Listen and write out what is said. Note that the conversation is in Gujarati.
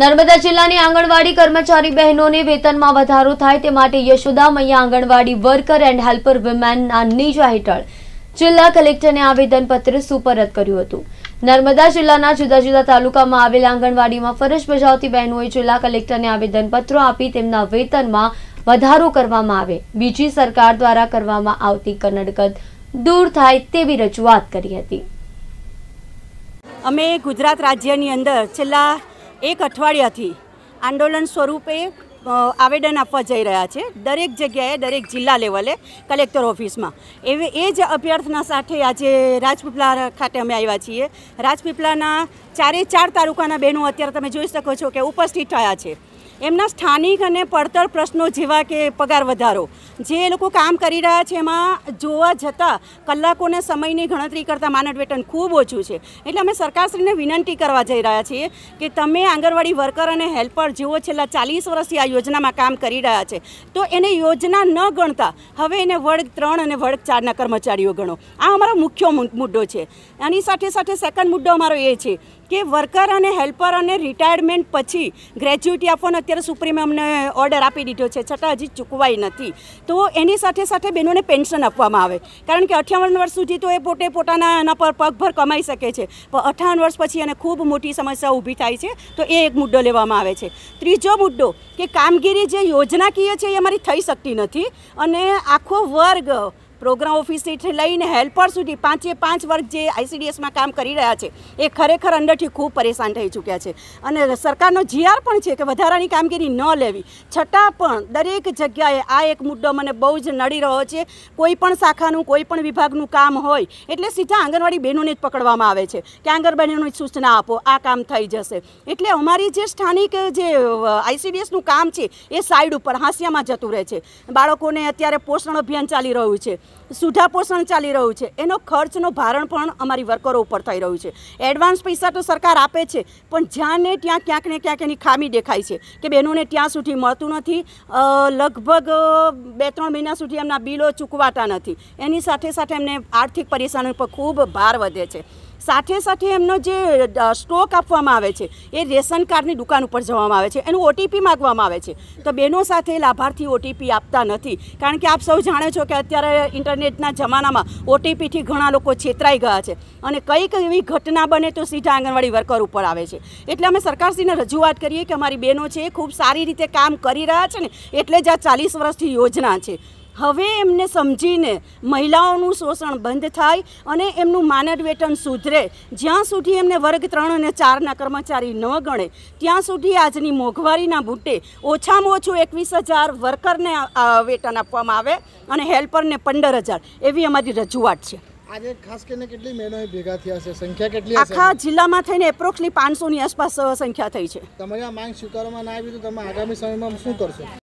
નર્મદા જિલ્લાની આંગણવાડી કર્મચારી બહેનોને વેતનમાં વધારો થાય તે માટે Yashoda Maiya Anganwadi worker and helper વિમેનના નીજા હેઠળ જિલ્લા કલેક્ટરને આવેદનપત્ર સુપરત કર્યું હતું નર્મદા જિલ્લાના જુદા જુદા તાલુકામાં આવેલા આંગણવાડીમાં ફરજ બજાવતી બહેનોએ જિલ્લા કલેક્ટરને આવેદનપત્રો આપી તેમના વેતનમાં વધારો કરવામાં આવે બીજી સરકાર દ્વારા કરવામાં આવતી કનડગત દૂર થાય તેવી રજૂઆત કરી હતી અમે ગુજરાત રાજ્યની અંદર છેલ્લા એક અઠવાડિયાથી આંદોલન સ્વરૂપે આવેદન આપવા જઈ રહ્યા છે દરેક જગ્યાએ દરેક જિલ્લા લેવલે કલેક્ટર ઓફિસમાં એવી એ જ અભ્યર્થના સાથે આજે રાજપીપળા ખાતે અમે આવ્યા છીએ રાજપીપળાના ચારે ચાર તાલુકાના બહેનો અત્યારે તમે જોઈ શકો છો કે ઉપસ્થિત થયા છે એમના સ્થાનિક અને પડતર પ્રશ્નો જેવા કે પગાર વધારો જે લોકો કામ કરી રહ્યા છે એમાં જોવા જતાં કલાકોને સમયની ગણતરી કરતાં માનદ વેતન ખૂબ ઓછું છે એટલે અમે સરકારશ્રીને વિનંતી કરવા જઈ રહ્યા છીએ કે તમે આંગણવાડી વર્કર અને હેલ્પર જેઓ છેલ્લા ચાલીસ વર્ષથી આ યોજનામાં કામ કરી રહ્યા છે તો એને યોજના ન ગણતા હવે એને વર્ગ ત્રણ અને વર્ગ ચારના કર્મચારીઓ ગણો આ અમારો મુખ્ય મુદ્દો છે એની સાથે સાથે સેકન્ડ મુદ્દો અમારો એ છે કે વર્કર અને હેલ્પર અને રિટાયરમેન્ટ પછી ગ્રેજ્યુટી આપવાનો અત્યારે સુપ્રીમે અમને ઓર્ડર આપી દીધો છે છતાં હજી ચૂકવાઈ નથી તો એની સાથે સાથે બહેનોને પેન્શન આપવામાં આવે કારણ કે અઠ્યાવન વર્ષ સુધી તો એ પોતે પોતાના એના પર પગભર કમાઈ શકે છે પણ અઠાવન વર્ષ પછી એને ખૂબ મોટી સમસ્યા ઊભી થાય છે તો એ એક મુદ્દો લેવામાં આવે છે ત્રીજો મુદ્દો કે કામગીરી જે યોજનાકીય છે એ અમારી થઈ શકતી નથી અને આખો વર્ગ પ્રોગ્રામ ઓફિસથી લઈને હેલ્પર સુધી પાંચે પાંચ વર્ગ જે આઈસીડીએસમાં કામ કરી રહ્યા છે એ ખરેખર અંદરથી ખૂબ પરેશાન થઈ ચૂક્યા છે અને સરકારનો જીઆર પણ છે કે વધારાની કામગીરી ન લેવી છતાં પણ દરેક જગ્યાએ આ એક મુદ્દો મને બહુ જ નડી રહ્યો છે કોઈ પણ શાખાનું કોઈ પણ વિભાગનું કામ હોય એટલે સીધા આંગણવાડી બહેનોને જ પકડવામાં આવે છે કે આંગણવાડીઓની સૂચના આપો આ કામ થઈ જશે એટલે અમારી જે સ્થાનિક જે આઈસીડીએસનું કામ છે એ સાઈડ ઉપર હાંસિયામાં જતું રહે છે બાળકોને અત્યારે પોષણ અભિયાન ચાલી રહ્યું છે સુધાપોષણ ચાલી રહ્યું છે એનો ખર્ચનો ભારણ પણ અમારી વર્કરો ઉપર થઈ રહ્યું છે એડવાન્સ પૈસા તો સરકાર આપે છે પણ જ્યાં ને ત્યાં ક્યાંક ને ક્યાંક એની ખામી દેખાય છે કે બહેનોને ત્યાં સુધી મળતું નથી લગભગ બે ત્રણ મહિના સુધી એમના બિલો ચૂકવાતા નથી એની સાથે સાથે એમને આર્થિક પરેશાની પર ખૂબ ભાર વધે છે સાથે સાથે એમનો જે સ્ટોક આપવામાં આવે છે એ રેશન કાર્ડની દુકાન ઉપર જવામાં આવે છે એનું ઓટીપી માગવામાં આવે છે તો બહેનો સાથે લાભાર્થી ઓટીપી આપતા નથી કારણ કે આપ સૌ જાણો છો કે અત્યારે ઇન્ટરનેટના જમાનામાં ઓટીપીથી ઘણા લોકો છેતરાઈ ગયા છે અને કંઈક એવી ઘટના બને તો સીધા આંગણવાડી વર્કર ઉપર આવે છે એટલે અમે સરકારશ્રીને રજૂઆત કરીએ કે અમારી બહેનો છે એ ખૂબ સારી રીતે કામ કરી રહ્યા છે ને એટલે જ આ ચાલીસ વર્ષથી યોજના છે હવે એમને સમજીને મહિલાઓનું શોષણ બંધ થાય અને એમનું માનદ વેતન સુધરે જ્યાં સુધી એમને વર્ગ ત્રણ અને ચારના કર્મચારી ન ગણે ત્યાં સુધી આજની મોંઘવારીના બુટે ઓછામાં ઓછું એકવીસ હજાર વર્કરને વેતન આપવામાં આવે અને હેલ્પરને પંદર હજાર એવી અમારી રજૂઆત છે આજે સંખ્યા જિલ્લામાં થઈને એપ્રોક્સલી પાંચસો આસપાસ સંખ્યા થઈ છે